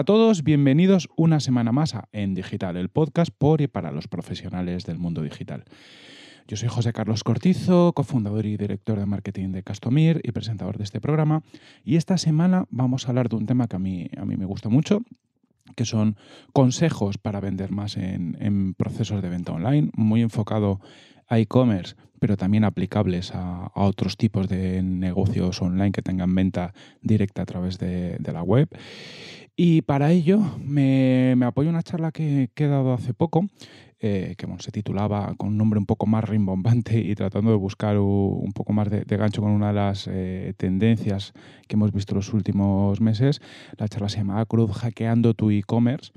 a todos, bienvenidos una semana más a En Digital, el podcast por y para los profesionales del mundo digital. Yo soy José Carlos Cortizo, cofundador y director de marketing de Castomir y presentador de este programa. Y esta semana vamos a hablar de un tema que a mí, a mí me gusta mucho, que son consejos para vender más en, en procesos de venta online, muy enfocado a e-commerce, pero también aplicables a, otros tipos de negocios online que tengan venta directa a través de, la web. Y para ello me, apoyo una charla que, he dado hace poco, eh, que se titulaba con un nombre un poco más rimbombante y tratando de buscar un, poco más de, gancho con una de las eh, tendencias que hemos visto los últimos meses. La charla se llamaba Cruz Hackeando tu e-commerce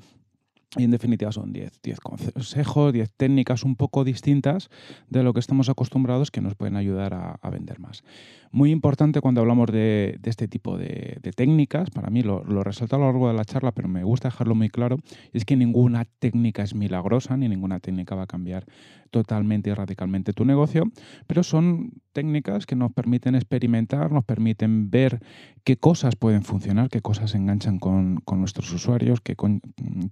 y en definitiva son 10, consejos, 10 técnicas un poco distintas de lo que estamos acostumbrados que nos pueden ayudar a, vender más. Muy importante cuando hablamos de, este tipo de, técnicas, para mí lo, lo a lo largo de la charla, pero me gusta dejarlo muy claro, es que ninguna técnica es milagrosa ni ninguna técnica va a cambiar totalmente y radicalmente tu negocio, pero son técnicas que nos permiten experimentar, nos permiten ver qué cosas pueden funcionar, qué cosas enganchan con, nuestros usuarios, qué mm,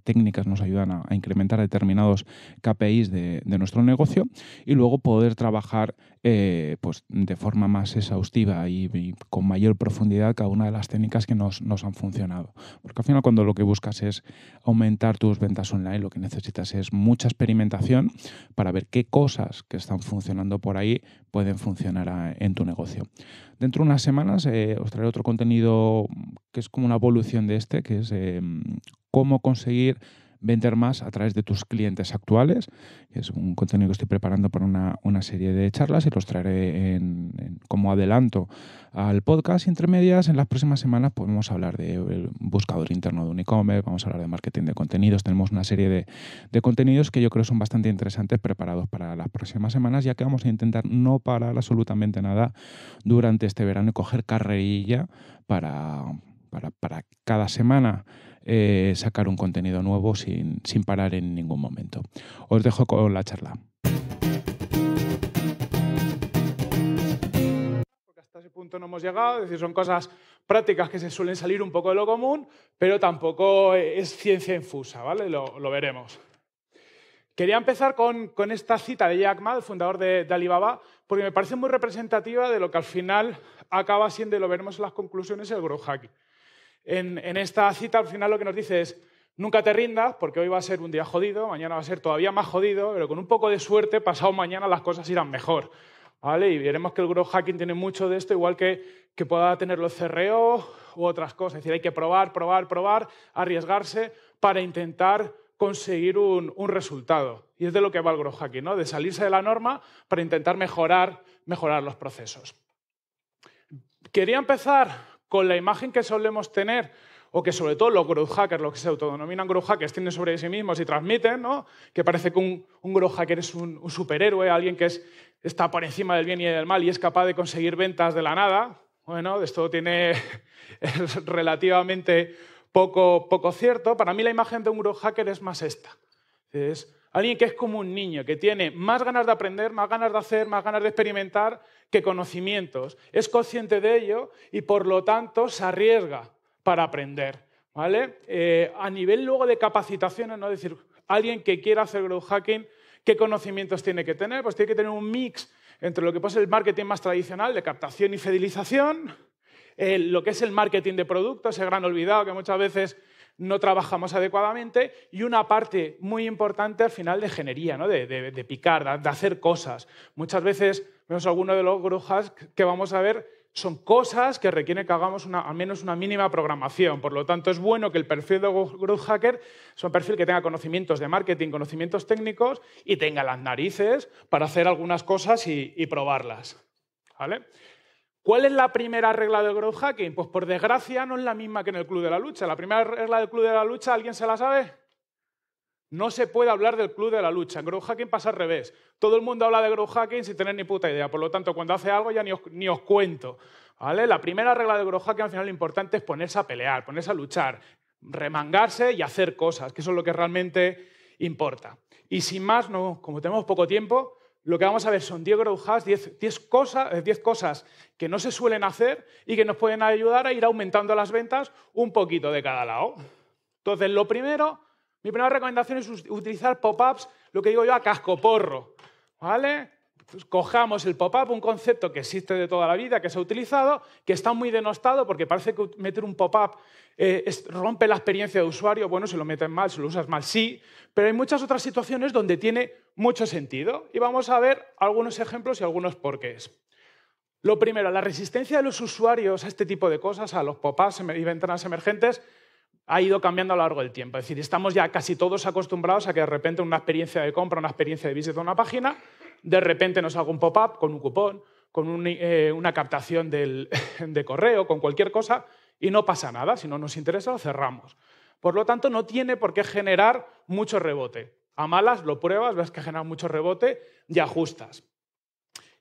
técnicas nos ayudan a, incrementar determinados KPIs de, nuestro negocio y luego poder trabajar eh, pues de forma más exhaustiva y, con mayor profundidad cada una de las técnicas que nos han funcionado. Porque al final cuando lo que buscas es aumentar tus ventas online, lo que necesitas es mucha experimentación para ver qué cosas que están funcionando por ahí pueden funcionar en tu negocio. Dentro de unas semanas eh, os traeré otro contenido que es como una evolución de este, que es em, cómo conseguir vender más a través de tus clientes actuales. Es un contenido que estoy preparando para una, serie de charlas y los traeré en, como adelanto al podcast. Entre medias, en las próximas semanas podemos pues, hablar de eh, buscador interno de un e-commerce, vamos a hablar de marketing de contenidos. Tenemos una serie de, contenidos que yo creo son bastante interesantes preparados para las próximas semanas, ya que vamos a intentar no parar absolutamente nada durante este verano y coger carrerilla para, para, para cada semana eh, sacar un contenido nuevo sin, parar en ningún momento. Os dejo con la charla. punto no hemos llegado, decir, son cosas prácticas que se suelen salir un poco de lo común, pero tampoco eh, es ciencia infusa, ¿vale? Lo, veremos. Quería empezar con, esta cita de Jack Ma, el fundador de, de, Alibaba, porque me parece muy representativa de lo que al final acaba siendo, y lo veremos en las conclusiones, el growth hacking en, esta cita al final lo que nos dice es, nunca te rindas porque hoy va a ser un día jodido, mañana va a ser todavía más jodido, pero con un poco de suerte, pasado mañana las cosas irán mejor. Y veremos que el growth hacking tiene mucho de esto, igual que, que pueda tener los CRO u otras cosas. Es decir, hay que probar, probar, probar, arriesgarse para intentar conseguir un, resultado. Y es de lo que va el growth hacking, ¿no? De salirse de la norma para intentar mejorar, mejorar los procesos. Quería empezar con la imagen que solemos tener o que sobre todo los growth hackers, los que se autodenominan growth hackers, tienen sobre sí mismos y transmiten, ¿no? que parece que un, un growth hacker es un, superhéroe, alguien que es, está por encima del bien y del mal y es capaz de conseguir ventas de la nada, bueno, esto tiene relativamente poco, poco cierto. Para mí la imagen de un growth hacker es más esta. Es Alguien que es como un niño, que tiene más ganas de aprender, más ganas de hacer, más ganas de experimentar que conocimientos. Es consciente de ello y por lo tanto se arriesga para aprender. Eh, a nivel luego de capacitaciones, ¿no? decir, alguien que quiera hacer growth hacking, ¿qué conocimientos tiene que tener? Pues tiene que tener un mix entre lo que es el marketing más tradicional de captación y fidelización, eh, lo que es el marketing de productos, ese gran olvidado que muchas veces no trabajamos adecuadamente y una parte muy importante al final de ingeniería, ¿no? de, picar, de, hacer cosas. Muchas veces vemos algunos de los brujas que vamos a ver son cosas que requieren que hagamos al menos una mínima programación. Por lo tanto, es bueno que el perfil de growth hacker sea un perfil que tenga conocimientos de marketing, conocimientos técnicos y tenga las narices para hacer algunas cosas y, y probarlas. ¿Vale? ¿Cuál es la primera regla del growth hacking? Pues por desgracia no es la misma que en el Club de la Lucha. La primera regla del Club de la Lucha, ¿alguien se la sabe? No se puede hablar del Club de la Lucha. En growth hacking pasa al revés. Todo el mundo habla de growth hacking sin tener ni puta idea. Por lo tanto, cuando hace algo ya ni os, cuento. ¿vale? La primera regla del growth hacking al final lo importante es ponerse a pelear, ponerse a luchar, remangarse y hacer cosas, que eso es lo que realmente importa. Y sin más, no, como tenemos poco tiempo, lo que vamos a ver son 10 grow 10, cosas, cosas que no se suelen hacer y que nos pueden ayudar a ir aumentando las ventas un poquito de cada lado. Entonces, lo primero, mi primera recomendación es utilizar pop-ups, lo que digo yo, a cascoporro. ¿Vale? Pues, cojamos el pop-up, un concepto que existe de toda la vida, que se ha utilizado, que está muy denostado porque parece que meter un pop-up eh, rompe la experiencia de usuario. Bueno, se lo meten mal, si lo usas mal, sí, pero hay muchas otras situaciones donde tiene mucho sentido. Y vamos a ver algunos ejemplos y algunos porqués. Lo primero, la resistencia de los usuarios a este tipo de cosas, a los pop-ups em, y ventanas emergentes, ha ido cambiando a lo largo del tiempo. Es decir, estamos ya casi todos acostumbrados a que de repente una experiencia de compra, una experiencia de visita a una página de repente nos hago un pop-up con un cupón, con eh, una captación de correo, con cualquier cosa, y no pasa nada. Si no nos interesa, lo cerramos. Por lo tanto, no tiene por qué generar mucho rebote. A malas lo pruebas, ves que genera mucho rebote y ajustas.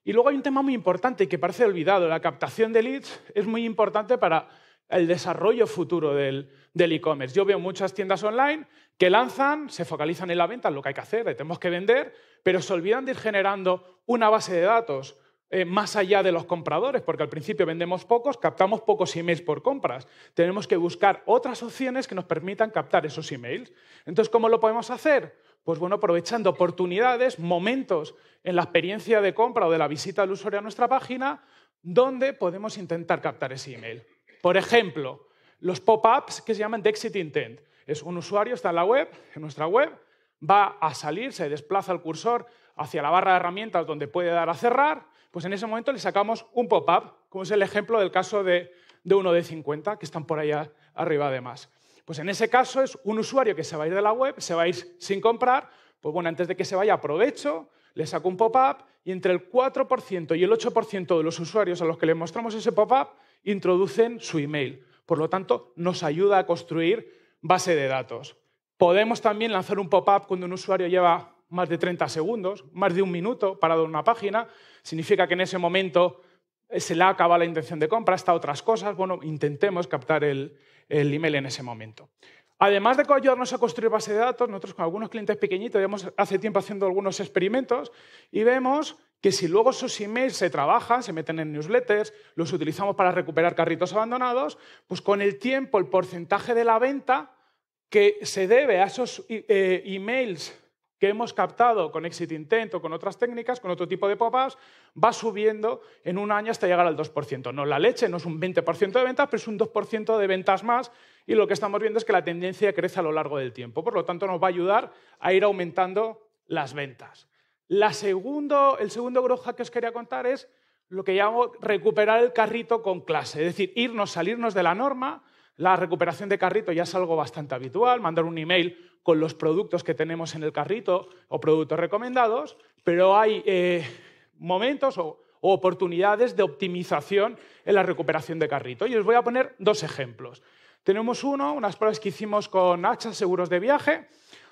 Y luego hay un tema muy importante que parece olvidado. La captación de leads es muy importante para el desarrollo futuro del e-commerce. Yo veo muchas tiendas online que lanzan, se focalizan en la venta, en lo que hay que hacer, tenemos que vender, pero se olvidan de ir generando una base de datos eh, más allá de los compradores, porque al principio vendemos pocos, captamos pocos emails por compras. Tenemos que buscar otras opciones que nos permitan captar esos emails. Entonces, ¿cómo lo podemos hacer? Pues bueno, aprovechando oportunidades, momentos en la experiencia de compra o de la visita del usuario a nuestra página, donde podemos intentar captar ese email. Por ejemplo, los pop-ups que se llaman de Exit Intent. Es un usuario, está en la web, en nuestra web, va a salir, se desplaza el cursor hacia la barra de herramientas donde puede dar a cerrar, pues en ese momento le sacamos un pop-up, como es el ejemplo del caso de, uno de 50, que están por allá arriba además. Pues en ese caso es un usuario que se va a ir de la web, se va a ir sin comprar, pues bueno, antes de que se vaya aprovecho, le saco un pop-up y entre el 4% y el 8% de los usuarios a los que le mostramos ese pop-up introducen su email. Por lo tanto, nos ayuda a construir base de datos. Podemos también lanzar un pop-up cuando un usuario lleva más de 30 segundos, más de un minuto parado en una página. Significa que en ese momento se le acaba la intención de compra, hasta otras cosas. Bueno, intentemos captar el, email en ese momento. Además de ayudarnos a construir base de datos, nosotros con algunos clientes pequeñitos llevamos hace tiempo haciendo algunos experimentos y vemos que si luego esos emails se trabajan, se meten en newsletters, los utilizamos para recuperar carritos abandonados, pues con el tiempo el porcentaje de la venta que se debe a esos eh, emails que hemos captado con Exit Intent o con otras técnicas, con otro tipo de pop-ups, va subiendo en un año hasta llegar al 2%. No la leche, no es un 20% de ventas, pero es un 2% de ventas más y lo que estamos viendo es que la tendencia crece a lo largo del tiempo. Por lo tanto, nos va a ayudar a ir aumentando las ventas. La segundo, el segundo groja que os quería contar es lo que llamo recuperar el carrito con clase, es decir, irnos, salirnos de la norma, la recuperación de carrito ya es algo bastante habitual, mandar un email con los productos que tenemos en el carrito o productos recomendados, pero hay eh, momentos o, oportunidades de optimización en la recuperación de carrito. Y os voy a poner dos ejemplos. Tenemos uno, unas pruebas que hicimos con Hacha Seguros de Viaje,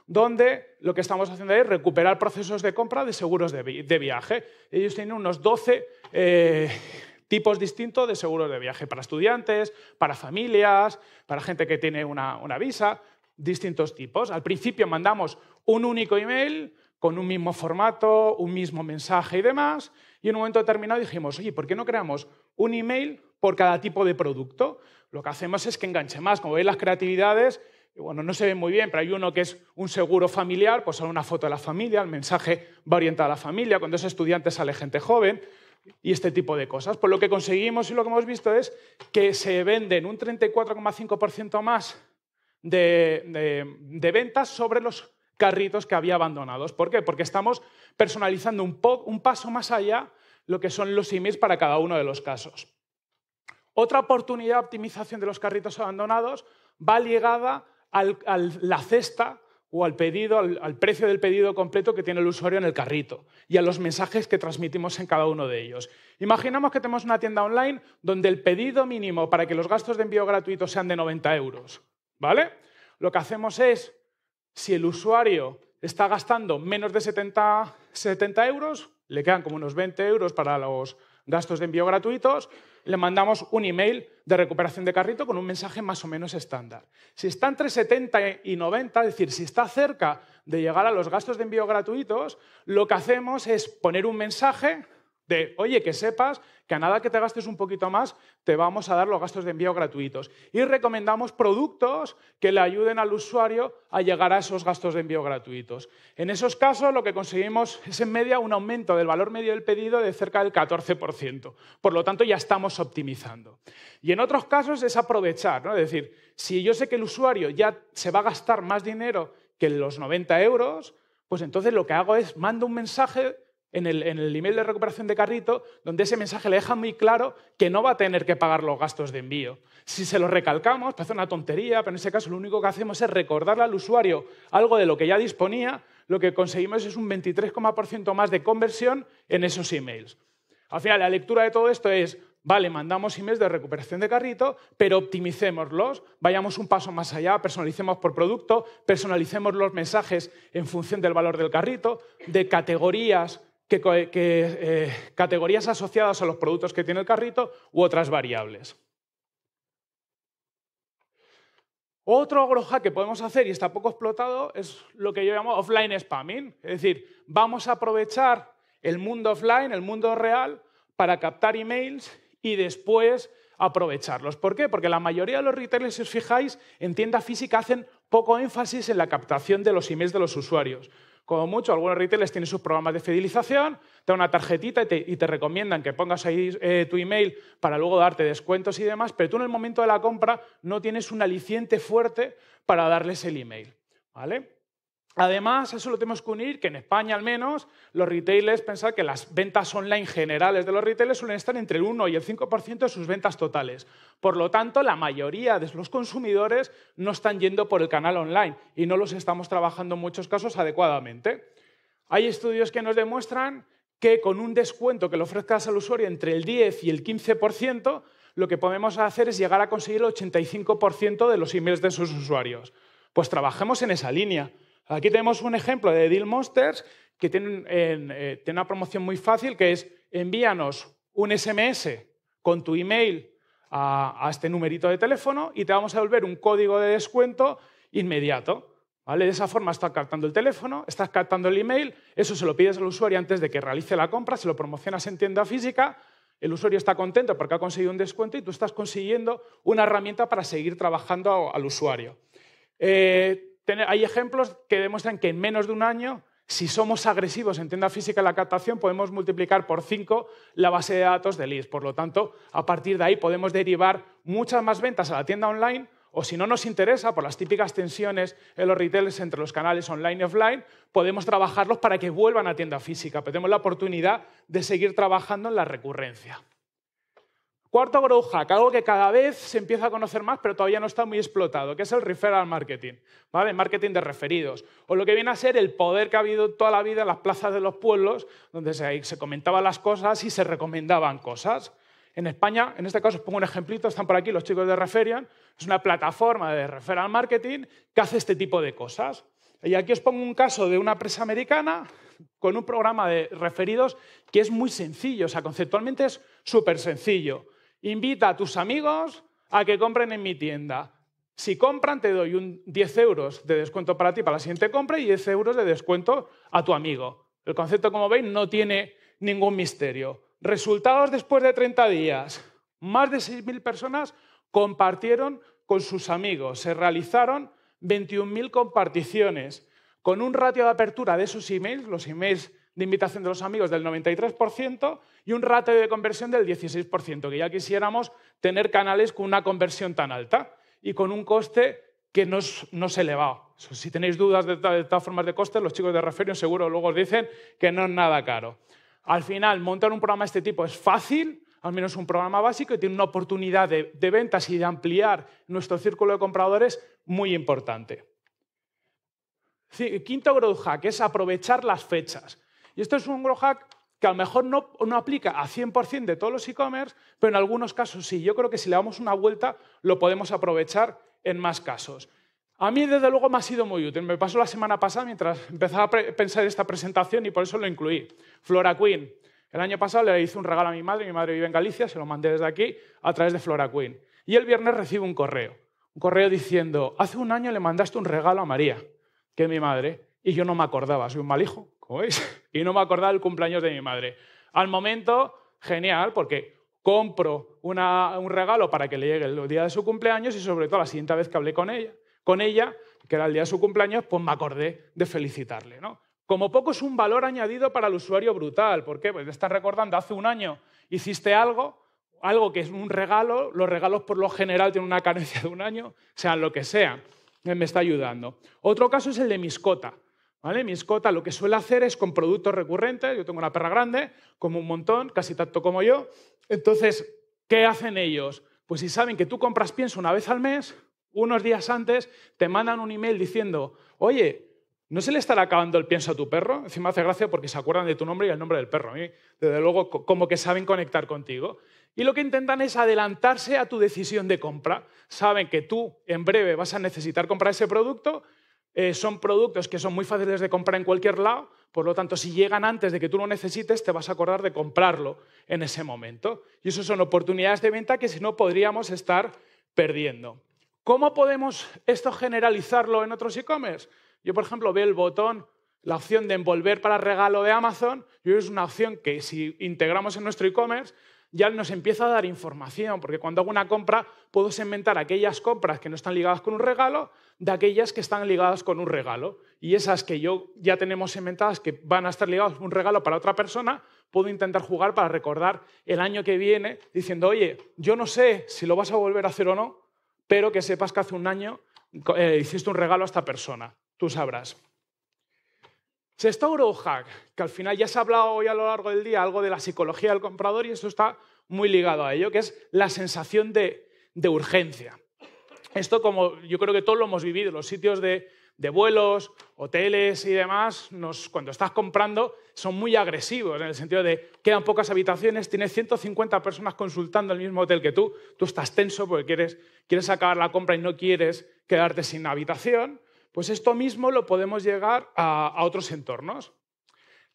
donde lo que estamos haciendo es recuperar procesos de compra de seguros de, viaje. Ellos tienen unos 12 tipos distintos de seguros de viaje para estudiantes, para familias, para gente que tiene una, visa, distintos tipos. Al principio mandamos un único email con un mismo formato, un mismo mensaje y demás, y en un momento determinado dijimos, oye, ¿por qué no creamos un email por cada tipo de producto? Lo que hacemos es que enganche más, como veis las creatividades, bueno, no se ven muy bien, pero hay uno que es un seguro familiar, pues sale una foto de la familia, el mensaje va orientado a la familia, cuando es estudiante sale gente joven, y este tipo de cosas. por pues lo que conseguimos y lo que hemos visto es que se venden un 34,5% más de, ventas sobre los carritos que había abandonados. ¿Por qué? Porque estamos personalizando un, un paso más allá lo que son los emails para cada uno de los casos. Otra oportunidad de optimización de los carritos abandonados va ligada a la cesta o al pedido, al, precio del pedido completo que tiene el usuario en el carrito y a los mensajes que transmitimos en cada uno de ellos. Imaginamos que tenemos una tienda online donde el pedido mínimo para que los gastos de envío gratuitos sean de 90 euros, ¿vale? Lo que hacemos es, si el usuario está gastando menos de 70, 70 euros, le quedan como unos 20 euros para los gastos de envío gratuitos, le mandamos un email de recuperación de carrito con un mensaje más o menos estándar. Si está entre 70 y 90, es decir, si está cerca de llegar a los gastos de envío gratuitos, lo que hacemos es poner un mensaje de, oye, que sepas que a nada que te gastes un poquito más, te vamos a dar los gastos de envío gratuitos. Y recomendamos productos que le ayuden al usuario a llegar a esos gastos de envío gratuitos. En esos casos, lo que conseguimos es en media un aumento del valor medio del pedido de cerca del 14%. Por lo tanto, ya estamos optimizando. Y en otros casos es aprovechar, ¿no? Es decir, si yo sé que el usuario ya se va a gastar más dinero que los 90 euros, pues entonces lo que hago es mando un mensaje en el, email de recuperación de carrito, donde ese mensaje le deja muy claro que no va a tener que pagar los gastos de envío. Si se lo recalcamos, parece una tontería, pero en ese caso lo único que hacemos es recordarle al usuario algo de lo que ya disponía, lo que conseguimos es un 23,% más de conversión en esos emails. Al final, la lectura de todo esto es, vale, mandamos emails de recuperación de carrito, pero optimicémoslos, vayamos un paso más allá, personalicemos por producto, personalicemos los mensajes en función del valor del carrito, de categorías que, eh, categorías asociadas a los productos que tiene el carrito u otras variables. Otro groja que podemos hacer y está poco explotado es lo que yo llamo offline spamming, es decir, vamos a aprovechar el mundo offline, el mundo real, para captar emails y después aprovecharlos. ¿Por qué? Porque la mayoría de los retailers, si os fijáis, en tienda física hacen poco énfasis en la captación de los emails de los usuarios. Como mucho, algunos retailers tienen sus programas de fidelización, te dan una tarjetita y te, recomiendan que pongas ahí eh, tu email para luego darte descuentos y demás, pero tú en el momento de la compra no tienes un aliciente fuerte para darles el email. ¿vale? Además, eso lo tenemos que unir, que en España al menos, los retailers, pensar que las ventas online generales de los retailers suelen estar entre el 1 y el 5% de sus ventas totales. Por lo tanto, la mayoría de los consumidores no están yendo por el canal online y no los estamos trabajando en muchos casos adecuadamente. Hay estudios que nos demuestran que con un descuento que le ofrezcas al usuario entre el 10 y el 15%, lo que podemos hacer es llegar a conseguir el 85% de los emails de sus usuarios. Pues trabajemos en esa línea Aquí tenemos un ejemplo de Deal Monsters que eh, tiene una promoción muy fácil que es envíanos un SMS con tu email a, este numerito de teléfono y te vamos a devolver un código de descuento inmediato. ¿vale? De esa forma estás captando el teléfono, estás captando el email, eso se lo pides al usuario antes de que realice la compra, se lo promocionas en tienda física, el usuario está contento porque ha conseguido un descuento y tú estás consiguiendo una herramienta para seguir trabajando al usuario. Eh, hay ejemplos que demuestran que en menos de un año, si somos agresivos en tienda física la captación, podemos multiplicar por cinco la base de datos de leads. Por lo tanto, a partir de ahí podemos derivar muchas más ventas a la tienda online o si no nos interesa, por las típicas tensiones en los retailers entre los canales online y offline, podemos trabajarlos para que vuelvan a tienda física. Pero tenemos la oportunidad de seguir trabajando en la recurrencia. Cuarto bruja que algo que cada vez se empieza a conocer más, pero todavía no está muy explotado, que es el referral marketing, ¿vale? El marketing de referidos, o lo que viene a ser el poder que ha habido toda la vida en las plazas de los pueblos, donde se, se comentaban las cosas y se recomendaban cosas. En España, en este caso os pongo un ejemplito, están por aquí los chicos de Referian, es una plataforma de referral marketing que hace este tipo de cosas. Y aquí os pongo un caso de una empresa americana con un programa de referidos que es muy sencillo, o sea, conceptualmente es súper sencillo Invita a tus amigos a que compren en mi tienda. Si compran, te doy un 10 euros de descuento para ti para la siguiente compra y 10 euros de descuento a tu amigo. El concepto, como veis, no tiene ningún misterio. Resultados después de 30 días. Más de 6.000 personas compartieron con sus amigos. Se realizaron 21.000 comparticiones. Con un ratio de apertura de sus emails, los emails de invitación de los amigos del 93% y un ratio de conversión del 16%, que ya quisiéramos tener canales con una conversión tan alta y con un coste que no se no elevado. Si tenéis dudas de, todas formas de costes, los chicos de Referion seguro luego os dicen que no es nada caro. Al final, montar un programa de este tipo es fácil, al menos un programa básico, y tiene una oportunidad de, de ventas y de ampliar nuestro círculo de compradores muy importante. Quinto growth hack es aprovechar las fechas. Y esto es un growth hack que a lo mejor no, no aplica a 100% de todos los e-commerce, pero en algunos casos sí. Yo creo que si le damos una vuelta lo podemos aprovechar en más casos. A mí, desde luego, me ha sido muy útil. Me pasó la semana pasada mientras empezaba a pensar esta presentación y por eso lo incluí. Flora Queen. El año pasado le hice un regalo a mi madre, mi madre vive en Galicia, se lo mandé desde aquí a través de Flora Queen. Y el viernes recibo un correo, un correo diciendo, hace un año le mandaste un regalo a María, que es mi madre, y yo no me acordaba, soy un mal hijo. Y no me acordaba el cumpleaños de mi madre. Al momento, genial, porque compro un regalo para que le llegue el día de su cumpleaños y sobre todo la siguiente vez que hablé con ella, con ella, que era el día de su cumpleaños, pues me acordé de felicitarle, ¿no? Como poco es un valor añadido para el usuario brutal. ¿Por qué? Pues te estás recordando, hace un año hiciste algo, algo que es un regalo, los regalos por lo general tienen una carencia de un año, sean lo que sea. me está ayudando. Otro caso es el de Miscota. ¿Vale? Mi escota lo que suele hacer es con productos recurrentes, yo tengo una perra grande, como un montón, casi tanto como yo. Entonces, ¿qué hacen ellos? Pues si saben que tú compras pienso una vez al mes, unos días antes te mandan un email diciendo, oye, ¿no se le estará acabando el pienso a tu perro? Encima hace gracia porque se acuerdan de tu nombre y el nombre del perro. desde luego, como que saben conectar contigo. Y lo que intentan es adelantarse a tu decisión de compra. Saben que tú en breve vas a necesitar comprar ese producto eh, son productos que son muy fáciles de comprar en cualquier lado, por lo tanto, si llegan antes de que tú lo necesites, te vas a acordar de comprarlo en ese momento. Y eso son oportunidades de venta que si no podríamos estar perdiendo. ¿Cómo podemos esto generalizarlo en otros e-commerce? Yo, por ejemplo, veo el botón, la opción de envolver para regalo de Amazon, y es una opción que si integramos en nuestro e-commerce, ya nos empieza a dar información, porque cuando hago una compra puedo segmentar aquellas compras que no están ligadas con un regalo de aquellas que están ligadas con un regalo. Y esas que yo ya tenemos segmentadas que van a estar ligadas con un regalo para otra persona, puedo intentar jugar para recordar el año que viene diciendo, oye, yo no sé si lo vas a volver a hacer o no, pero que sepas que hace un año eh, hiciste un regalo a esta persona. Tú sabrás. Sexto hack, que al final ya se ha hablado hoy a lo largo del día algo de la psicología del comprador y eso está muy ligado a ello, que es la sensación de, urgencia. Esto como yo creo que todos lo hemos vivido, los sitios de, vuelos, hoteles y demás, cuando estás comprando, son muy agresivos, en el sentido de quedan pocas habitaciones, tienes 150 personas consultando el mismo hotel que tú, tú estás tenso porque quieres, quieres acabar la compra y no quieres quedarte sin habitación, pues esto mismo lo podemos llegar a, otros entornos.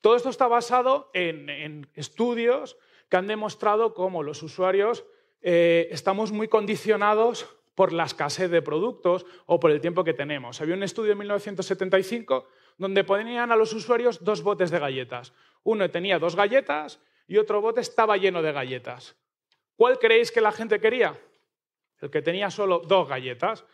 Todo esto está basado en, estudios que han demostrado cómo los usuarios eh, estamos muy condicionados por la escasez de productos o por el tiempo que tenemos. Había un estudio en 1975 donde ponían a los usuarios dos botes de galletas. Uno tenía dos galletas y otro bote estaba lleno de galletas. ¿Cuál creéis que la gente quería? El que tenía solo dos galletas.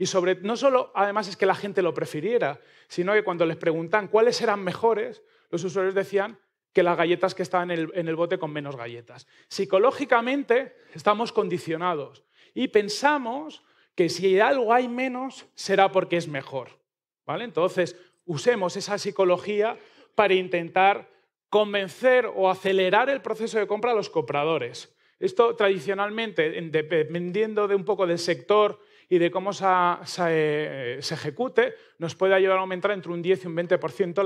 Y sobre, no solo, además, es que la gente lo prefiriera, sino que cuando les preguntan cuáles eran mejores, los usuarios decían que las galletas que estaban en el, bote con menos galletas. Psicológicamente estamos condicionados y pensamos que si algo hay menos, será porque es mejor. ¿vale? Entonces, usemos esa psicología para intentar convencer o acelerar el proceso de compra a los compradores. Esto tradicionalmente, dependiendo de un poco del sector y de cómo se, eh, se, ejecute, nos puede ayudar a aumentar entre un 10 y un 20%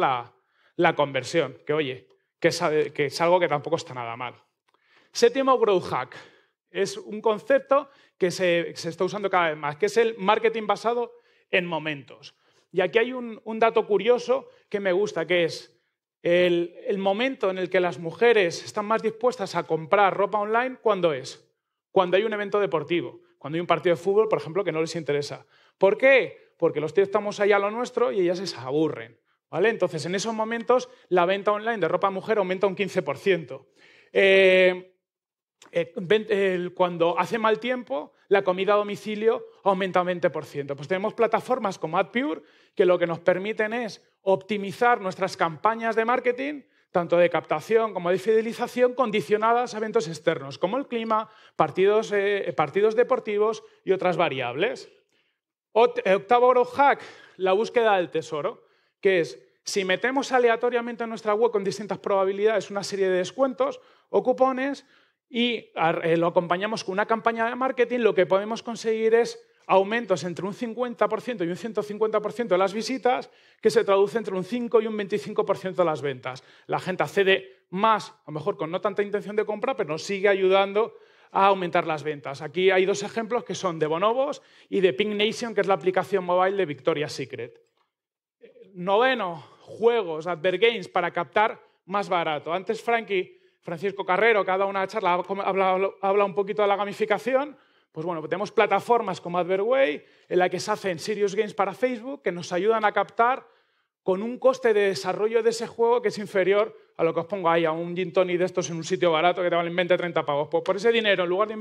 la, conversión, que oye, que es, algo que tampoco está nada mal. Séptimo, Growth Hack. Es un concepto que se, está usando cada vez más, que es el marketing basado en momentos. Y aquí hay un, dato curioso que me gusta, que es el, el, momento en el que las mujeres están más dispuestas a comprar ropa online, ¿cuándo es? Cuando hay un evento deportivo. Cuando hay un partido de fútbol, por ejemplo, que no les interesa. ¿Por qué? Porque los tíos estamos ahí a lo nuestro y ellas se aburren. ¿vale? Entonces, en esos momentos, la venta online de ropa mujer aumenta un 15%. Eh, eh, cuando hace mal tiempo, la comida a domicilio aumenta un 20%. Pues tenemos plataformas como AdPure que lo que nos permiten es optimizar nuestras campañas de marketing tanto de captación como de fidelización, condicionadas a eventos externos, como el clima, partidos, eh, deportivos y otras variables. Eh, octavo oro hack, la búsqueda del tesoro, que es si metemos aleatoriamente en nuestra web con distintas probabilidades una serie de descuentos o cupones y eh, lo acompañamos con una campaña de marketing, lo que podemos conseguir es aumentos entre un 50% y un 150% de las visitas, que se traduce entre un 5 y un 25% de las ventas. La gente accede más, a lo mejor con no tanta intención de compra, pero nos sigue ayudando a aumentar las ventas. Aquí hay dos ejemplos que son de Bonobos y de Pink Nation, que es la aplicación móvil de Victoria's Secret. Noveno, juegos, advergames para captar más barato. Antes Frankie, Francisco Carrero, cada ha una charla, habla un poquito de la gamificación. Pues bueno, tenemos plataformas como AdverWay, en la que se hacen Serious Games para Facebook, que nos ayudan a captar con un coste de desarrollo de ese juego que es inferior a lo que os pongo ahí, a un gin tonic de estos en un sitio barato que te valen 20 30 pavos. Pues por ese dinero, en lugar de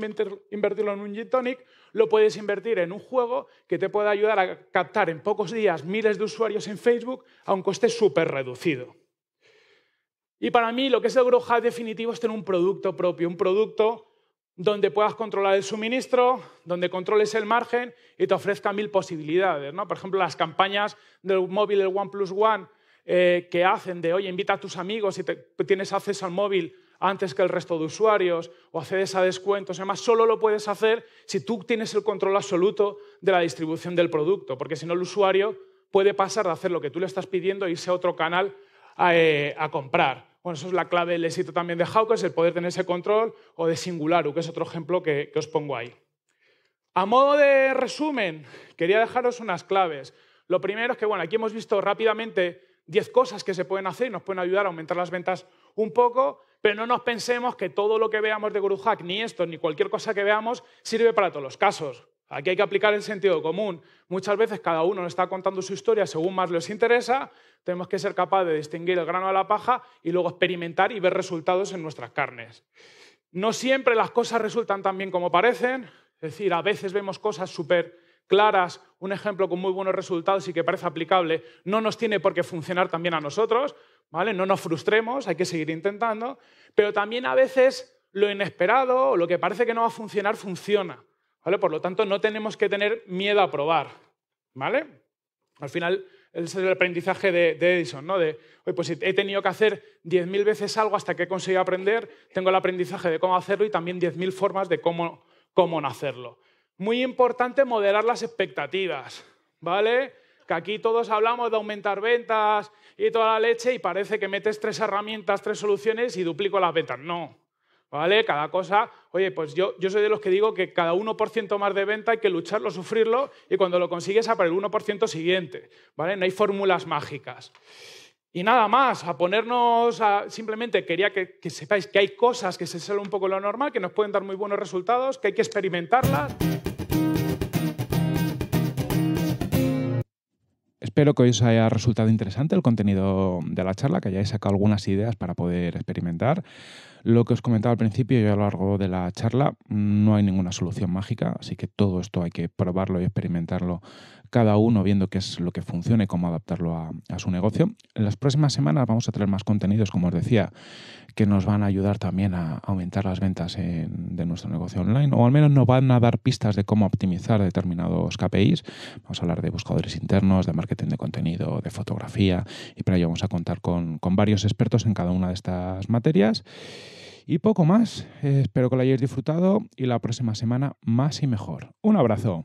invertirlo en un gin tonic, lo puedes invertir en un juego que te pueda ayudar a captar en pocos días miles de usuarios en Facebook a un coste súper reducido. Y para mí lo que es el Grow definitivo es tener un producto propio, un producto donde puedas controlar el suministro, donde controles el margen y te ofrezca mil posibilidades. Por ejemplo, las campañas del móvil, el Plus One, eh, que hacen de, oye, invita a tus amigos y tienes acceso al móvil antes que el resto de usuarios o accedes a descuentos. Además, solo lo puedes hacer si tú tienes el control absoluto de la distribución del producto, porque si no el usuario puede pasar de hacer lo que tú le estás pidiendo e irse a otro canal a eh, comprar. Bueno, eso es la clave del éxito también de es el poder tener ese control, o de Singularu, que es otro ejemplo que, os pongo ahí. A modo de resumen, quería dejaros unas claves. Lo primero es que, bueno, aquí hemos visto rápidamente 10 cosas que se pueden hacer y nos pueden ayudar a aumentar las ventas un poco, pero no nos pensemos que todo lo que veamos de Guru Hack, ni esto, ni cualquier cosa que veamos, sirve para todos los casos. Aquí hay que aplicar el sentido común. Muchas veces cada uno nos está contando su historia según más les interesa. Tenemos que ser capaces de distinguir el grano de la paja y luego experimentar y ver resultados en nuestras carnes. No siempre las cosas resultan tan bien como parecen. Es decir, a veces vemos cosas súper claras, un ejemplo con muy buenos resultados y que parece aplicable, no nos tiene por qué funcionar también a nosotros, ¿vale? No nos frustremos, hay que seguir intentando, pero también a veces lo inesperado o lo que parece que no va a funcionar funciona. Por lo tanto, no tenemos que tener miedo a probar. ¿Vale? Al final, ese es el aprendizaje de, Edison, ¿no? De, oye, pues he tenido que hacer 10.000 veces algo hasta que he conseguido aprender, tengo el aprendizaje de cómo hacerlo y también 10.000 formas de cómo, cómo hacerlo. Muy importante moderar las expectativas, ¿vale? Que aquí todos hablamos de aumentar ventas y toda la leche y parece que metes tres herramientas, tres soluciones y duplico las ventas. No, ¿Vale? Cada cosa, oye, pues yo, yo soy de los que digo que cada 1% más de venta hay que lucharlo, sufrirlo y cuando lo consigues a para el 1% siguiente, ¿vale? No hay fórmulas mágicas. Y nada más, a ponernos simplemente quería que, sepáis que hay cosas que se salen un poco lo normal, que nos pueden dar muy buenos resultados, que hay que experimentarlas. Espero que os haya resultado interesante el contenido de la charla, que hayáis sacado algunas ideas para poder experimentar. Lo que os comentaba al principio y a lo largo de la charla, no hay ninguna solución mágica, así que todo esto hay que probarlo y experimentarlo cada uno viendo qué es lo que funcione, cómo adaptarlo a, su negocio. En las próximas semanas vamos a traer más contenidos, como os decía, que nos van a ayudar también a aumentar las ventas de nuestro negocio online, o al menos nos van a dar pistas de cómo optimizar determinados KPIs. Vamos a hablar de buscadores internos, de marketing de contenido, de fotografía, y para ello vamos a contar con, varios expertos en cada una de estas materias. Y poco más, eh, espero que lo hayáis disfrutado y la próxima semana más y mejor. Un abrazo.